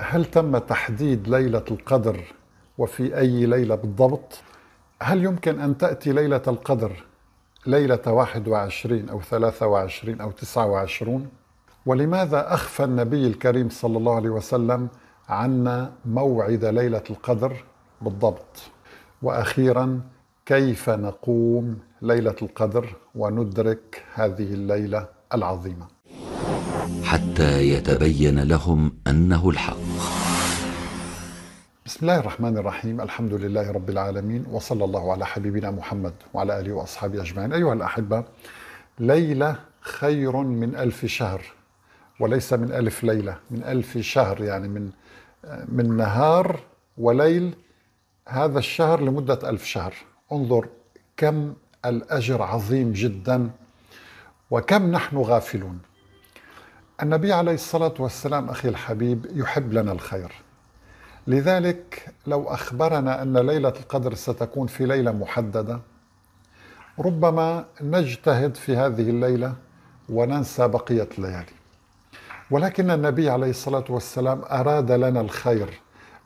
هل تم تحديد ليلة القدر وفي أي ليلة بالضبط؟ هل يمكن أن تأتي ليلة القدر ليلة 21 أو 23 أو 29 ولماذا أخفى النبي الكريم صلى الله عليه وسلم عنا موعد ليلة القدر بالضبط وأخيرا كيف نقوم ليلة القدر وندرك هذه الليلة العظيمة حتى يتبين لهم انه الحق بسم الله الرحمن الرحيم الحمد لله رب العالمين وصلى الله على حبيبنا محمد وعلى اله واصحابه اجمعين ايها الاحبه ليله خير من الف شهر وليس من الف ليله من الف شهر يعني من من نهار وليل هذا الشهر لمده الف شهر انظر كم الاجر عظيم جدا وكم نحن غافلون النبي عليه الصلاة والسلام أخي الحبيب يحب لنا الخير لذلك لو أخبرنا أن ليلة القدر ستكون في ليلة محددة ربما نجتهد في هذه الليلة وننسى بقية الليالي ولكن النبي عليه الصلاة والسلام أراد لنا الخير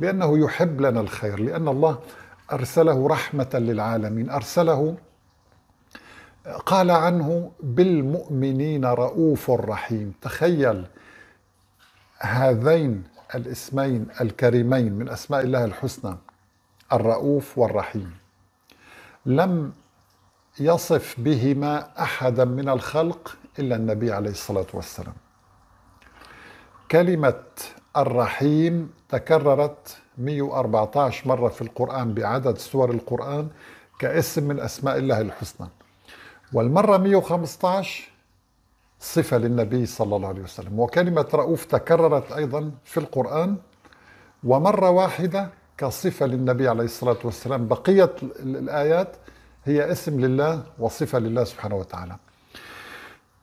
لأنه يحب لنا الخير لأن الله أرسله رحمة للعالمين أرسله قال عنه بالمؤمنين رؤوف رحيم تخيل هذين الاسمين الكريمين من اسماء الله الحسنى الرؤوف والرحيم لم يصف بهما احدا من الخلق الا النبي عليه الصلاه والسلام كلمه الرحيم تكررت 114 مره في القران بعدد سور القران كاسم من اسماء الله الحسنى والمرة 115 صفة للنبي صلى الله عليه وسلم وكلمة رؤوف تكررت أيضا في القرآن ومرة واحدة كصفة للنبي عليه الصلاة والسلام بقية الآيات هي اسم لله وصفة لله سبحانه وتعالى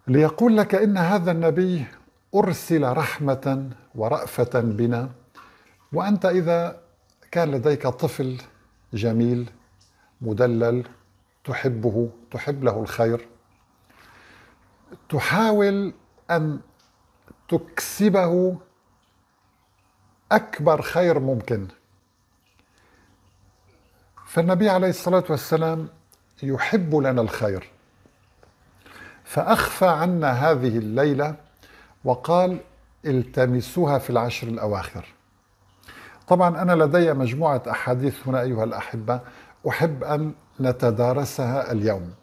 ليقول لك إن هذا النبي أرسل رحمة ورأفة بنا وأنت إذا كان لديك طفل جميل مدلل تحبه تحب له الخير تحاول ان تكسبه اكبر خير ممكن فالنبي عليه الصلاه والسلام يحب لنا الخير فاخفى عنا هذه الليله وقال التمسوها في العشر الاواخر طبعا انا لدي مجموعه احاديث هنا ايها الاحبه احب ان نتدارسها اليوم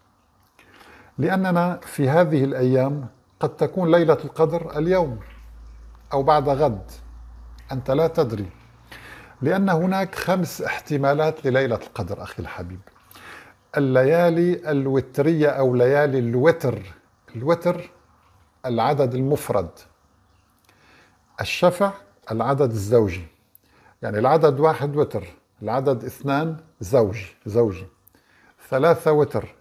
لاننا في هذه الايام قد تكون ليله القدر اليوم او بعد غد انت لا تدري لان هناك خمس احتمالات لليله القدر اخي الحبيب الليالي الوتريه او ليالي الوتر الوتر العدد المفرد الشفع العدد الزوجي يعني العدد واحد وتر العدد اثنان زوج زوجي ثلاثة وتر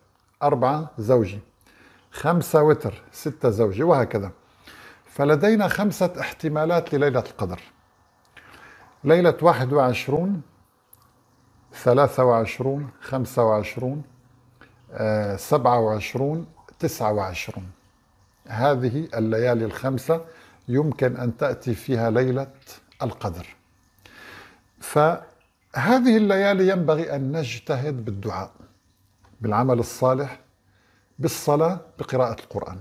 أربعة زوجي خمسة وتر ستة زوجي وهكذا فلدينا خمسة احتمالات لليلة القدر ليلة 21 23 25 27 29 هذه الليالي الخمسة يمكن أن تأتي فيها ليلة القدر فهذه الليالي ينبغي أن نجتهد بالدعاء بالعمل الصالح بالصلاة بقراءة القرآن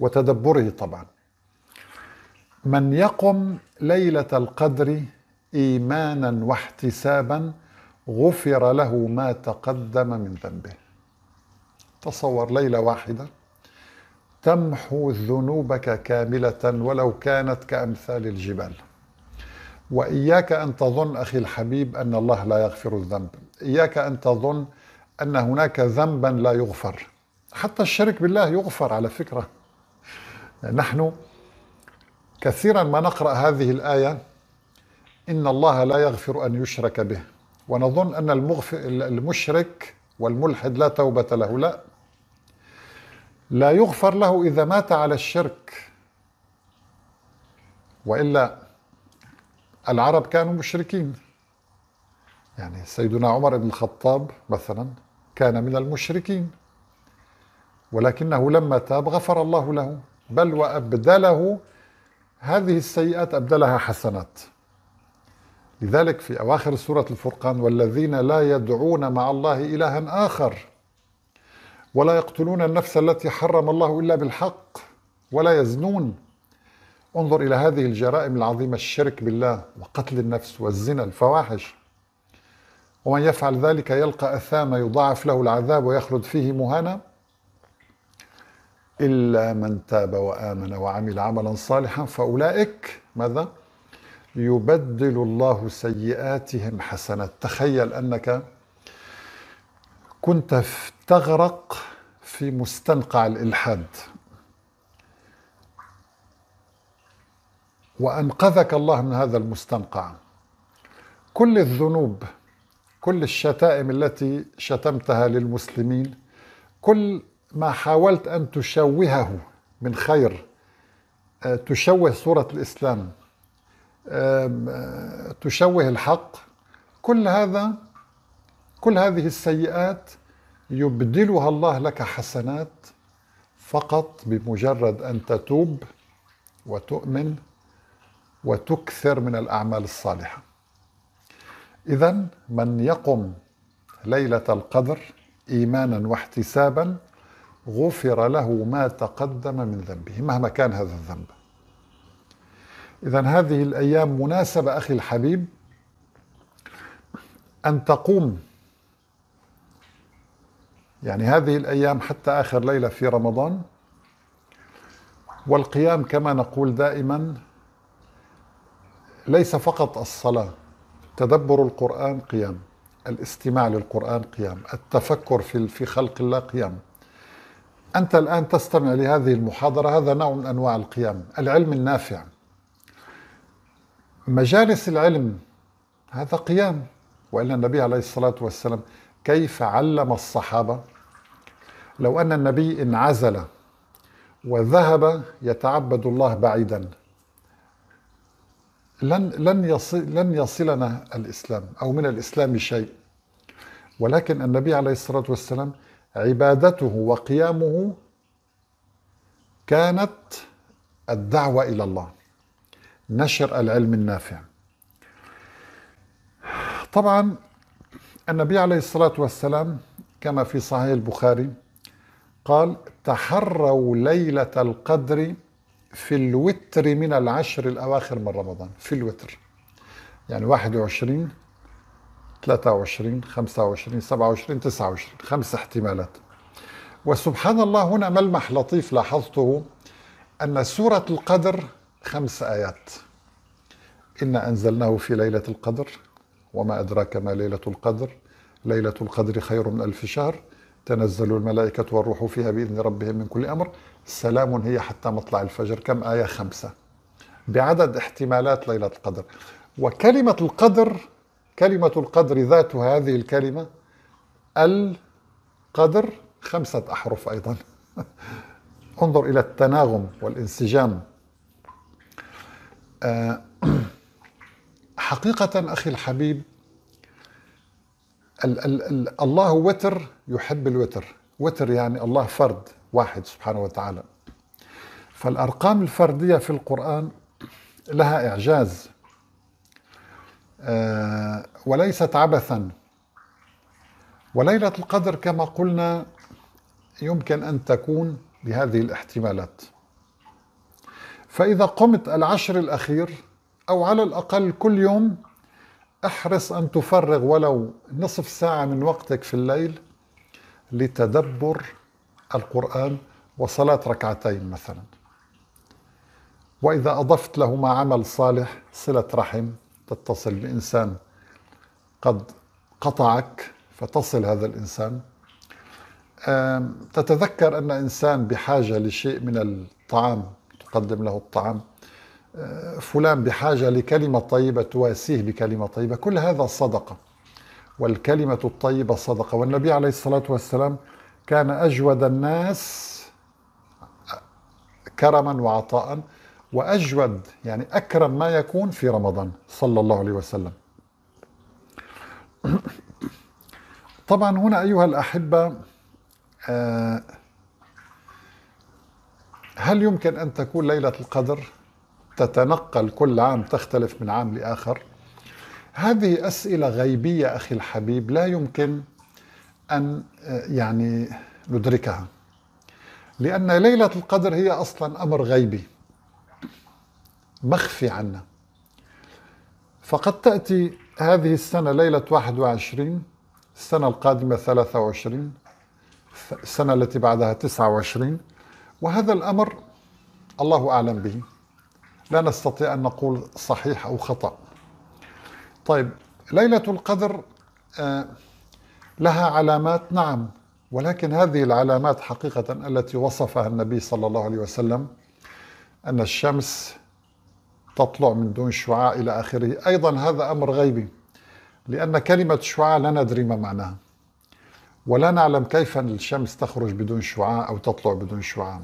وتدبره طبعا من يقم ليلة القدر إيمانا واحتسابا غفر له ما تقدم من ذنبه تصور ليلة واحدة تمحو ذنوبك كاملة ولو كانت كأمثال الجبال وإياك أن تظن أخي الحبيب أن الله لا يغفر الذنب إياك أن تظن أن هناك ذنبا لا يغفر حتى الشرك بالله يغفر على فكرة نحن كثيرا ما نقرأ هذه الآية إن الله لا يغفر أن يشرك به ونظن أن المغفر المشرك والملحد لا توبة له لا لا يغفر له إذا مات على الشرك وإلا العرب كانوا مشركين يعني سيدنا عمر بن الخطاب مثلا كان من المشركين ولكنه لما تاب غفر الله له بل وأبدله هذه السيئات أبدلها حسنات لذلك في أواخر سورة الفرقان والذين لا يدعون مع الله إلها آخر ولا يقتلون النفس التي حرم الله إلا بالحق ولا يزنون انظر إلى هذه الجرائم العظيمة الشرك بالله وقتل النفس والزنا الفواحش ومن يفعل ذلك يلقى أثاما يضاعف له العذاب ويخلد فيه مهانا إلا من تاب وآمن وعمل عملا صالحا فأولئك ماذا؟ يبدل الله سيئاتهم حسنات تخيل أنك كنت تغرق في مستنقع الإلحاد وأنقذك الله من هذا المستنقع كل الذنوب كل الشتائم التي شتمتها للمسلمين كل ما حاولت أن تشوهه من خير آه، تشوه صورة الإسلام آه، تشوه الحق كل هذا كل هذه السيئات يبدلها الله لك حسنات فقط بمجرد أن تتوب وتؤمن وتكثر من الأعمال الصالحة إذا من يقم ليلة القدر إيمانا واحتسابا غفر له ما تقدم من ذنبه مهما كان هذا الذنب إذا هذه الأيام مناسبة أخي الحبيب أن تقوم يعني هذه الأيام حتى آخر ليلة في رمضان والقيام كما نقول دائما ليس فقط الصلاة تدبر القرآن قيام الاستماع للقرآن قيام التفكر في في خلق الله قيام أنت الآن تستمع لهذه المحاضرة هذا نوع من أنواع القيام العلم النافع مجالس العلم هذا قيام وإلا النبي عليه الصلاة والسلام كيف علم الصحابة لو أن النبي انعزل وذهب يتعبد الله بعيدا لن لن يصل لن يصلنا الاسلام او من الاسلام شيء ولكن النبي عليه الصلاه والسلام عبادته وقيامه كانت الدعوه الى الله نشر العلم النافع طبعا النبي عليه الصلاه والسلام كما في صحيح البخاري قال تحروا ليله القدر في الوتر من العشر الأواخر من رمضان في الوتر يعني 21 23 25 27 29 خمس احتمالات وسبحان الله هنا ملمح لطيف لاحظته أن سورة القدر خمس آيات إنا أنزلناه في ليلة القدر وما أدراك ما ليلة القدر ليلة القدر خير من ألف شهر تنزل الملائكة والروح فيها بإذن ربهم من كل أمر سلام هي حتى مطلع الفجر كم آية خمسة بعدد احتمالات ليلة القدر وكلمة القدر كلمة القدر ذات هذه الكلمة القدر خمسة أحرف أيضا انظر إلى التناغم والانسجام آه، حقيقة أخي الحبيب ال ال ال الله وتر يحب الوتر وتر يعني الله فرد واحد سبحانه وتعالى فالأرقام الفردية في القرآن لها إعجاز آه، وليست عبثا وليلة القدر كما قلنا يمكن أن تكون بهذه الاحتمالات فإذا قمت العشر الأخير أو على الأقل كل يوم احرص أن تفرغ ولو نصف ساعة من وقتك في الليل لتدبر القرآن وصلاة ركعتين مثلا وإذا أضفت لهما عمل صالح صلة رحم تتصل بإنسان قد قطعك فتصل هذا الإنسان تتذكر أن إنسان بحاجة لشيء من الطعام تقدم له الطعام فلان بحاجة لكلمة طيبة تواسيه بكلمة طيبة كل هذا صدقة والكلمة الطيبة صدقة والنبي عليه الصلاة والسلام كان أجود الناس كرما وعطاء وأجود يعني أكرم ما يكون في رمضان صلى الله عليه وسلم طبعا هنا أيها الأحبة آه، هل يمكن أن تكون ليلة القدر تتنقل كل عام تختلف من عام لاخر هذه اسئله غيبيه اخي الحبيب لا يمكن ان يعني ندركها لان ليله القدر هي اصلا امر غيبي مخفي عنا فقد تاتي هذه السنه ليله 21 السنه القادمه 23 السنه التي بعدها 29 وهذا الامر الله اعلم به لا نستطيع أن نقول صحيح أو خطأ طيب ليلة القدر آه، لها علامات نعم ولكن هذه العلامات حقيقة التي وصفها النبي صلى الله عليه وسلم أن الشمس تطلع من دون شعاع إلى آخره أيضا هذا أمر غيبي لأن كلمة شعاع لا ندري ما معناها ولا نعلم كيف الشمس تخرج بدون شعاع أو تطلع بدون شعاع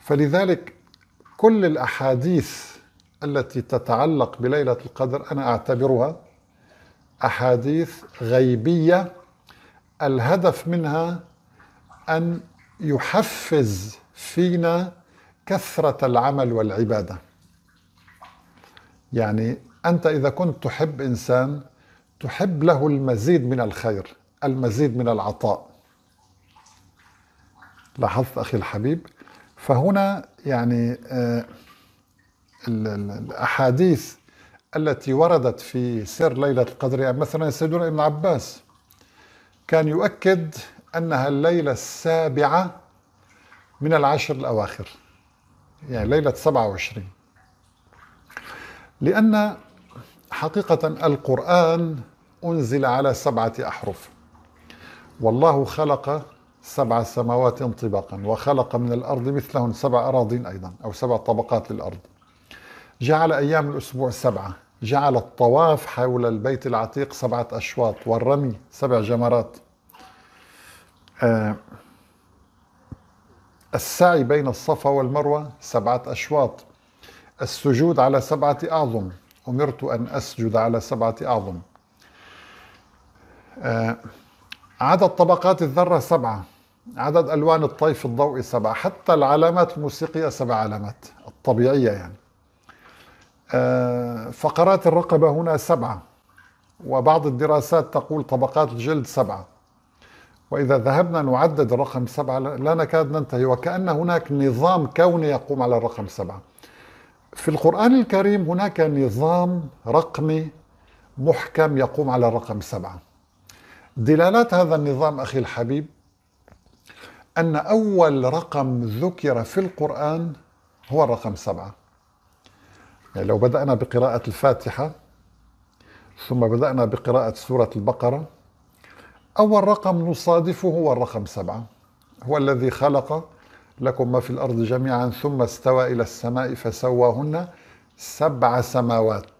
فلذلك كل الأحاديث التي تتعلق بليلة القدر أنا أعتبرها أحاديث غيبية الهدف منها أن يحفز فينا كثرة العمل والعبادة يعني أنت إذا كنت تحب إنسان تحب له المزيد من الخير المزيد من العطاء لاحظت أخي الحبيب فهنا يعني آه، الأحاديث التي وردت في سر ليلة القدر يعني مثلا سيدنا ابن عباس كان يؤكد أنها الليلة السابعة من العشر الأواخر يعني ليلة 27 لأن حقيقة القرآن أنزل على سبعة أحرف والله خلق سبع سماوات طباقا وخلق من الأرض مثلهن سبع أراضين أيضا أو سبع طبقات للأرض جعل أيام الأسبوع سبعة جعل الطواف حول البيت العتيق سبعة أشواط والرمي سبع جمرات آه، السعي بين الصفا والمروة سبعة أشواط السجود على سبعة أعظم أمرت أن أسجد على سبعة أعظم آه عدد طبقات الذرة سبعة عدد ألوان الطيف الضوئي سبعة حتى العلامات الموسيقية سبع علامات الطبيعية يعني آه، فقرات الرقبة هنا سبعة وبعض الدراسات تقول طبقات الجلد سبعة وإذا ذهبنا نعدد الرقم سبعة لا نكاد ننتهي وكأن هناك نظام كوني يقوم على الرقم سبعة في القرآن الكريم هناك نظام رقمي محكم يقوم على الرقم سبعه دلالات هذا النظام أخي الحبيب أن أول رقم ذكر في القرآن هو الرقم سبعة يعني لو بدأنا بقراءة الفاتحة ثم بدأنا بقراءة سورة البقرة أول رقم نصادفه هو الرقم سبعة هو الذي خلق لكم ما في الأرض جميعا ثم استوى إلى السماء فسواهن سبع سماوات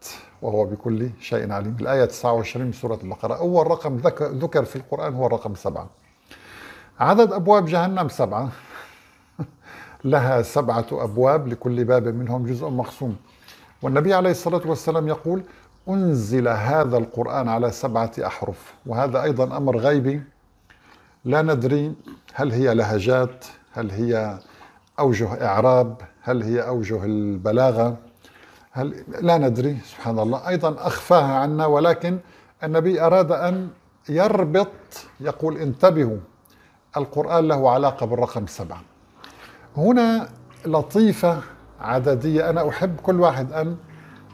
وهو بكل شيء عليم الآية 29 من سورة البقرة أول رقم ذكر في القرآن هو الرقم سبعة عدد أبواب جهنم سبعة لها سبعة أبواب لكل باب منهم جزء مقسوم والنبي عليه الصلاة والسلام يقول أنزل هذا القرآن على سبعة أحرف وهذا أيضا أمر غيبي لا ندري هل هي لهجات هل هي أوجه إعراب هل هي أوجه البلاغة هل لا ندري سبحان الله أيضا أخفاها عنا ولكن النبي أراد أن يربط يقول انتبهوا القرآن له علاقة بالرقم سبعة هنا لطيفة عددية أنا أحب كل واحد أن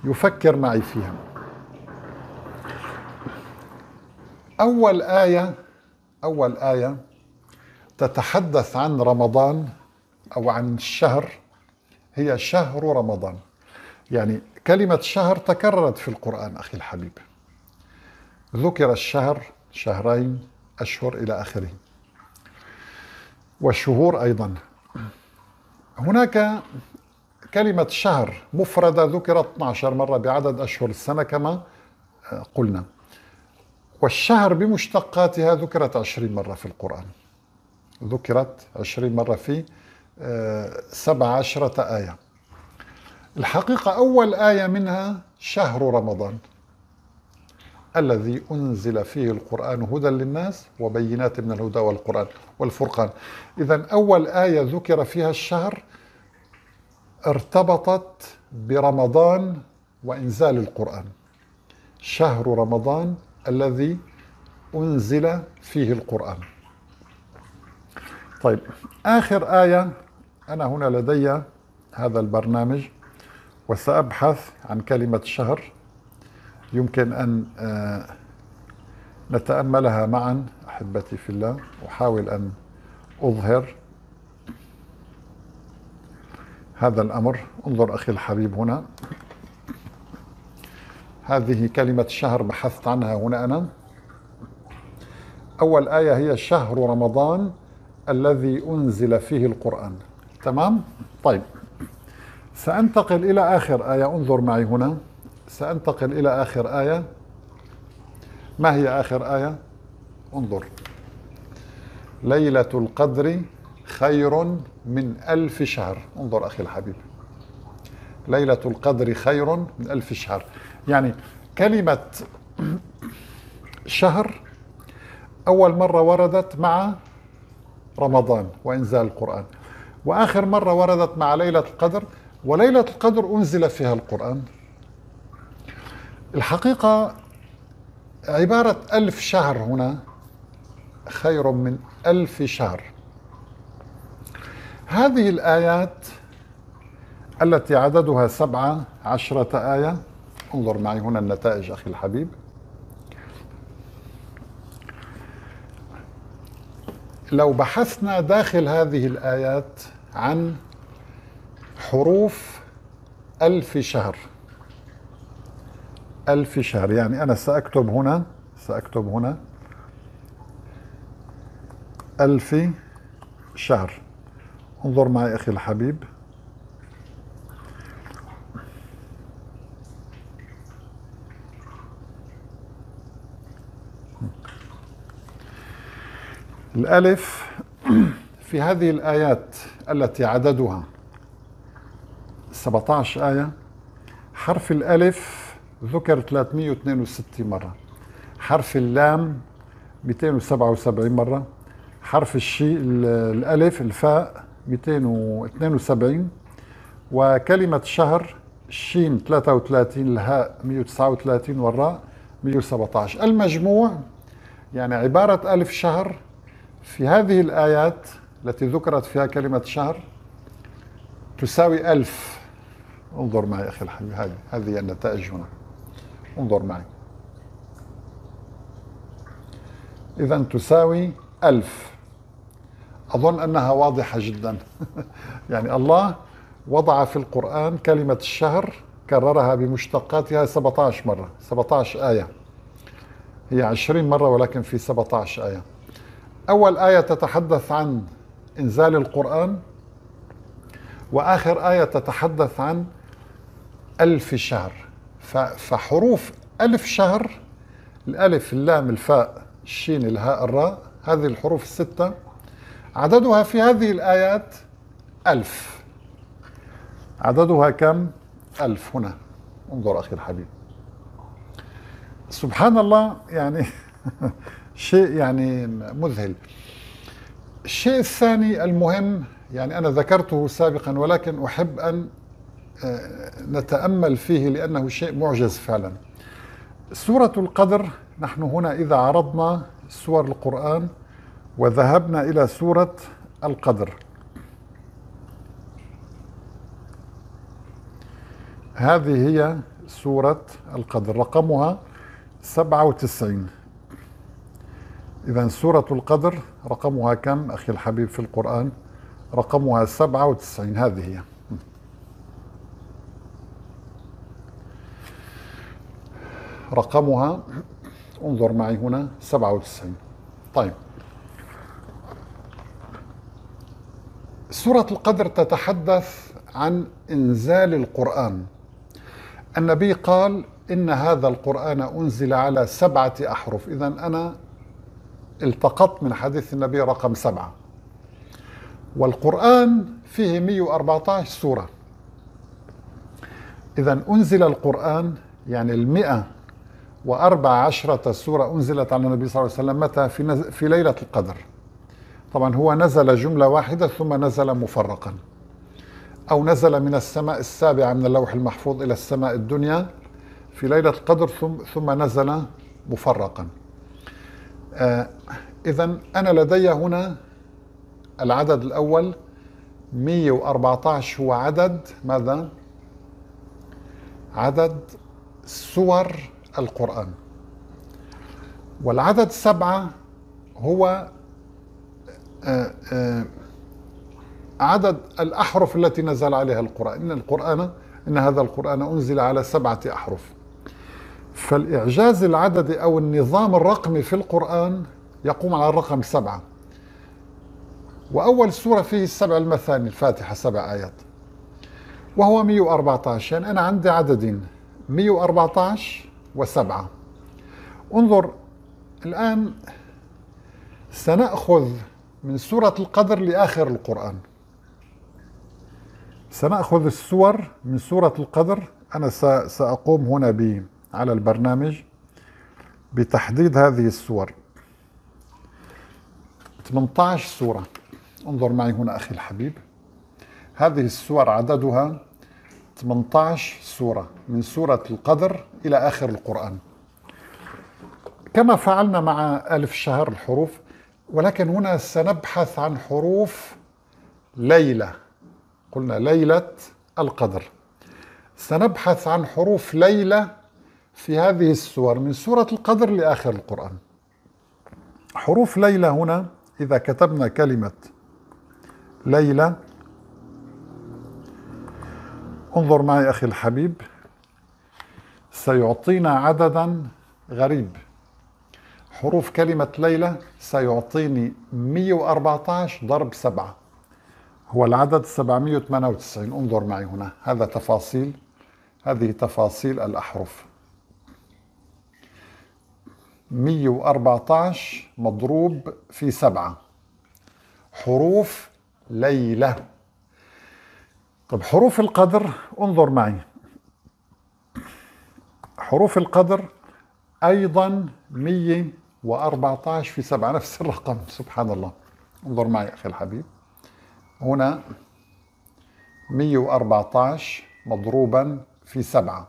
يفكر معي فيها أول آية أول آية تتحدث عن رمضان أو عن الشهر هي شهر رمضان يعني كلمة شهر تكررت في القرآن أخي الحبيب ذكر الشهر شهرين أشهر إلى آخره والشهور أيضا هناك كلمة شهر مفردة ذكرت 12 مرة بعدد أشهر السنة كما آه، قلنا والشهر بمشتقاتها ذكرت 20 مرة في القرآن ذكرت 20 مرة في 17 آه، آية الحقيقة أول آية منها شهر رمضان الذي أنزل فيه القرآن هدى للناس وبينات من الهدى والقرآن والفرقان إذا أول آية ذكر فيها الشهر ارتبطت برمضان وإنزال القرآن شهر رمضان الذي أنزل فيه القرآن طيب آخر آية أنا هنا لدي هذا البرنامج وسأبحث عن كلمة شهر يمكن أن آه، نتأملها معا أحبتي في الله أحاول أن أظهر هذا الأمر انظر أخي الحبيب هنا هذه كلمة شهر بحثت عنها هنا أنا أول آية هي شهر رمضان الذي أنزل فيه القرآن تمام؟ طيب سأنتقل إلى آخر آية انظر معي هنا سأنتقل إلى آخر آية ما هي آخر آية انظر ليلة القدر خير من ألف شهر انظر أخي الحبيب ليلة القدر خير من ألف شهر يعني كلمة شهر أول مرة وردت مع رمضان وإنزال القرآن وآخر مرة وردت مع ليلة القدر وليلة القدر أنزل فيها القرآن الحقيقة عبارة ألف شهر هنا خير من ألف شهر هذه الآيات التي عددها سبعة عشرة آية انظر معي هنا النتائج أخي الحبيب لو بحثنا داخل هذه الآيات عن حروف ألف شهر ألف شهر يعني أنا سأكتب هنا سأكتب هنا ألف شهر انظر معي أخي الحبيب الألف في هذه الآيات التي عددها 17 آية حرف الألف ذكر 362 مرة حرف اللام 277 مرة حرف الشي الألف الفاء 272 وكلمة شهر الشين 33 الهاء 139 والراء 117 المجموع يعني عبارة ألف شهر في هذه الآيات التي ذكرت فيها كلمة شهر تساوي ألف انظر معي أخي الحبيب هذه هذه النتائج هنا انظر معي إذا تساوي ألف أظن أنها واضحة جدا يعني الله وضع في القرآن كلمة الشهر كررها بمشتقاتها 17 مرة 17 آية هي 20 مرة ولكن في 17 آية أول آية تتحدث عن إنزال القرآن وآخر آية تتحدث عن ألف شهر فحروف ألف شهر الألف اللام الفاء الشين الهاء الراء هذه الحروف الستة عددها في هذه الآيات ألف عددها كم؟ ألف هنا انظر أخي الحبيب سبحان الله يعني شيء يعني مذهل الشيء الثاني المهم يعني أنا ذكرته سابقا ولكن أحب أن نتامل فيه لانه شيء معجز فعلا. سوره القدر نحن هنا اذا عرضنا سور القران وذهبنا الى سوره القدر. هذه هي سوره القدر رقمها 97 إذا سورة القدر رقمها كم أخي الحبيب في القرآن؟ رقمها 97 هذه هي رقمها انظر معي هنا 97 طيب سورة القدر تتحدث عن إنزال القرآن النبي قال إن هذا القرآن أنزل على سبعة أحرف إذا أنا التقطت من حديث النبي رقم سبعة والقرآن فيه 114 سورة إذا أنزل القرآن يعني المئة وأربع عشرة سورة أنزلت على النبي صلى الله عليه وسلم متى في, نز... في ليلة القدر طبعا هو نزل جملة واحدة ثم نزل مفرقا أو نزل من السماء السابعة من اللوح المحفوظ إلى السماء الدنيا في ليلة القدر ثم, ثم نزل مفرقا آه إذا أنا لدي هنا العدد الأول 114 هو عدد ماذا؟ عدد سور القرآن والعدد سبعة هو آه، آه، عدد الأحرف التي نزل عليها القرآن إن القرآن إن هذا القرآن أنزل على سبعة أحرف فالإعجاز العددي أو النظام الرقمي في القرآن يقوم على الرقم سبعة وأول سورة فيه السبع المثاني الفاتحة سبع آيات وهو 114 يعني أنا عندي عددين 114 وسبعة انظر الآن سنأخذ من سورة القدر لآخر القرآن سنأخذ السور من سورة القدر أنا سأقوم هنا ب على البرنامج بتحديد هذه السور 18 سورة انظر معي هنا أخي الحبيب هذه السور عددها 18 سورة من سورة القدر إلى آخر القرآن كما فعلنا مع ألف شهر الحروف ولكن هنا سنبحث عن حروف ليلة قلنا ليلة القدر سنبحث عن حروف ليلة في هذه السور من سورة القدر لآخر القرآن حروف ليلة هنا إذا كتبنا كلمة ليلة انظر معي أخي الحبيب سيعطينا عددا غريب حروف كلمة ليلى سيعطيني 114 ضرب 7 هو العدد 798 انظر معي هنا هذا تفاصيل هذه تفاصيل الأحرف 114 مضروب في 7 حروف ليلى طب حروف القدر انظر معي حروف القدر أيضا 114 في 7 نفس الرقم سبحان الله انظر معي أخي الحبيب هنا 114 مضروبا في 7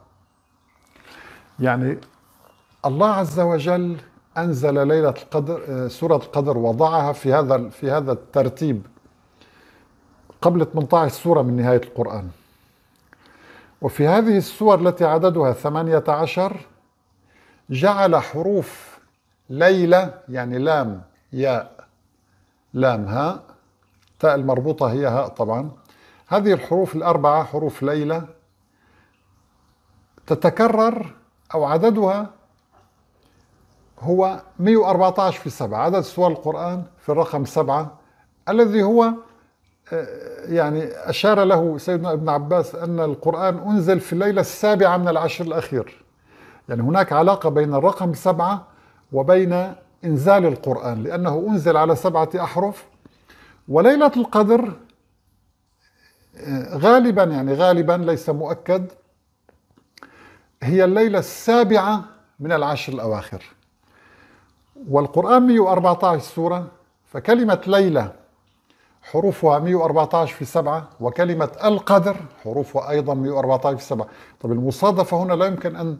يعني الله عز وجل أنزل ليلة القدر آه، سورة القدر وضعها في هذا في هذا الترتيب قبل 18 سورة من نهاية القرآن وفي هذه السور التي عددها 18 جعل حروف ليلة يعني لام ياء لام هاء تاء المربوطة هي هاء طبعا هذه الحروف الأربعة حروف ليلة تتكرر أو عددها هو 114 في 7 عدد سور القرآن في الرقم 7 الذي هو آه، يعني أشار له سيدنا ابن عباس أن القرآن أنزل في الليلة السابعة من العشر الأخير يعني هناك علاقة بين الرقم سبعة وبين إنزال القرآن لأنه أنزل على سبعة أحرف وليلة القدر آه، غالبا يعني غالبا ليس مؤكد هي الليلة السابعة من العشر الأواخر والقرآن 114 سورة فكلمة ليلة حروفها 114 في 7 وكلمة القدر حروفها أيضا 114 في 7 طب المصادفة هنا لا يمكن أن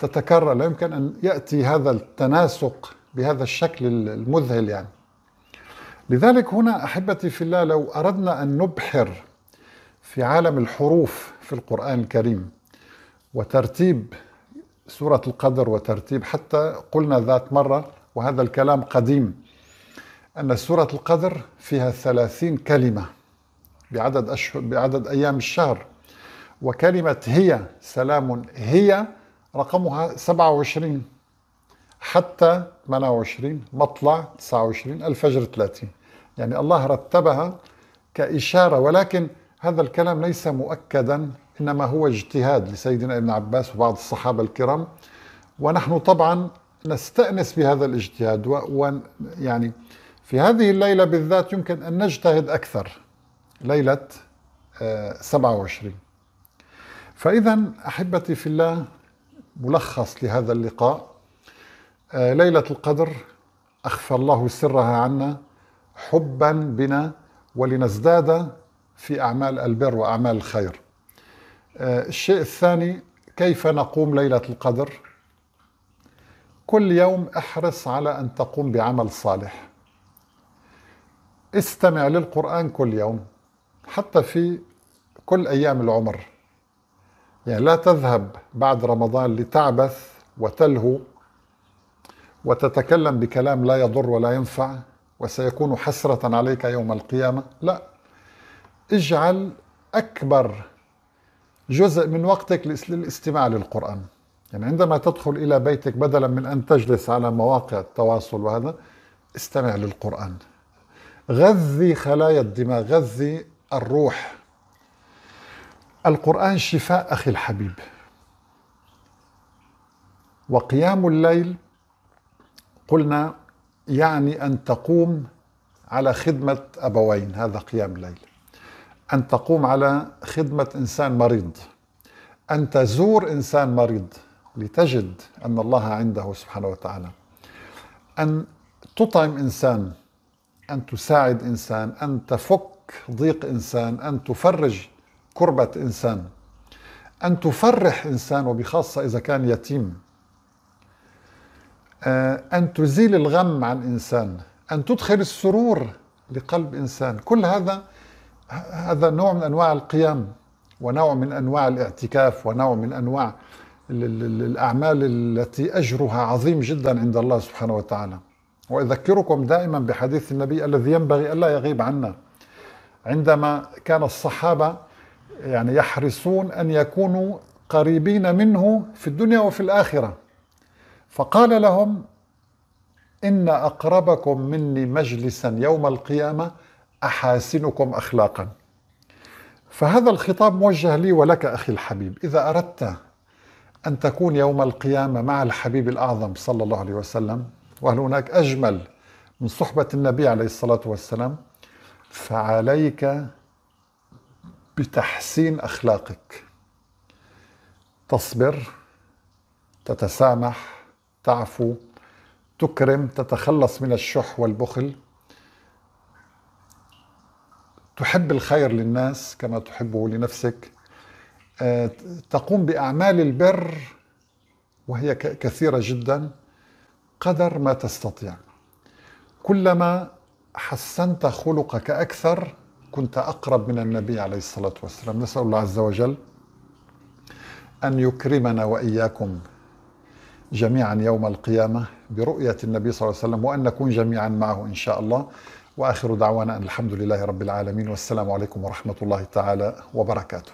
تتكرر لا يمكن أن يأتي هذا التناسق بهذا الشكل المذهل يعني لذلك هنا أحبتي في الله لو أردنا أن نبحر في عالم الحروف في القرآن الكريم وترتيب سورة القدر وترتيب حتى قلنا ذات مرة وهذا الكلام قديم أن سورة القدر فيها ثلاثين كلمة بعدد, أشهر بعدد أيام الشهر وكلمة هي سلام هي رقمها 27 حتى 28 مطلع 29 الفجر 30 يعني الله رتبها كإشارة ولكن هذا الكلام ليس مؤكدا إنما هو اجتهاد لسيدنا ابن عباس وبعض الصحابة الكرام ونحن طبعا نستأنس بهذا الاجتهاد و يعني في هذه الليلة بالذات يمكن أن نجتهد أكثر ليلة 27 آه، فإذا أحبتي في الله ملخص لهذا اللقاء آه، ليلة القدر أخفى الله سرها عنا حبا بنا ولنزداد في أعمال البر وأعمال الخير آه، الشيء الثاني كيف نقوم ليلة القدر كل يوم احرص على أن تقوم بعمل صالح استمع للقرآن كل يوم حتى في كل أيام العمر يعني لا تذهب بعد رمضان لتعبث وتلهو وتتكلم بكلام لا يضر ولا ينفع وسيكون حسرة عليك يوم القيامة لا اجعل أكبر جزء من وقتك للاستماع للقرآن يعني عندما تدخل إلى بيتك بدلا من أن تجلس على مواقع التواصل وهذا استمع للقرآن غذي خلايا الدماغ غذي الروح القرآن شفاء أخي الحبيب وقيام الليل قلنا يعني أن تقوم على خدمة أبوين هذا قيام الليل أن تقوم على خدمة إنسان مريض أن تزور إنسان مريض لتجد أن الله عنده سبحانه وتعالى أن تطعم إنسان أن تساعد إنسان أن تفك ضيق إنسان أن تفرج كربة إنسان أن تفرح إنسان وبخاصة إذا كان يتيم آه، أن تزيل الغم عن إنسان أن تدخل السرور لقلب إنسان كل هذا هذا نوع من أنواع القيام ونوع من أنواع الاعتكاف ونوع من أنواع الأعمال التي أجرها عظيم جدا عند الله سبحانه وتعالى وأذكركم دائما بحديث النبي الذي ينبغي ألا يغيب عنا عندما كان الصحابة يعني يحرصون أن يكونوا قريبين منه في الدنيا وفي الآخرة فقال لهم إن أقربكم مني مجلسا يوم القيامة أحاسنكم أخلاقا فهذا الخطاب موجه لي ولك أخي الحبيب إذا أردت أن تكون يوم القيامة مع الحبيب الأعظم صلى الله عليه وسلم وهل هناك أجمل من صحبة النبي عليه الصلاة والسلام فعليك بتحسين أخلاقك تصبر تتسامح تعفو تكرم تتخلص من الشح والبخل تحب الخير للناس كما تحبه لنفسك آه، تقوم باعمال البر وهي كثيره جدا قدر ما تستطيع كلما حسنت خلقك أكثر كنت أقرب من النبي عليه الصلاة والسلام نسأل الله عز وجل أن يكرمنا وإياكم جميعا يوم القيامة برؤية النبي صلى الله عليه وسلم وأن نكون جميعا معه إن شاء الله وآخر دعوانا أن الحمد لله رب العالمين والسلام عليكم ورحمة الله تعالى وبركاته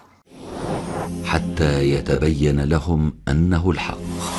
حتى يتبين لهم أنه الحق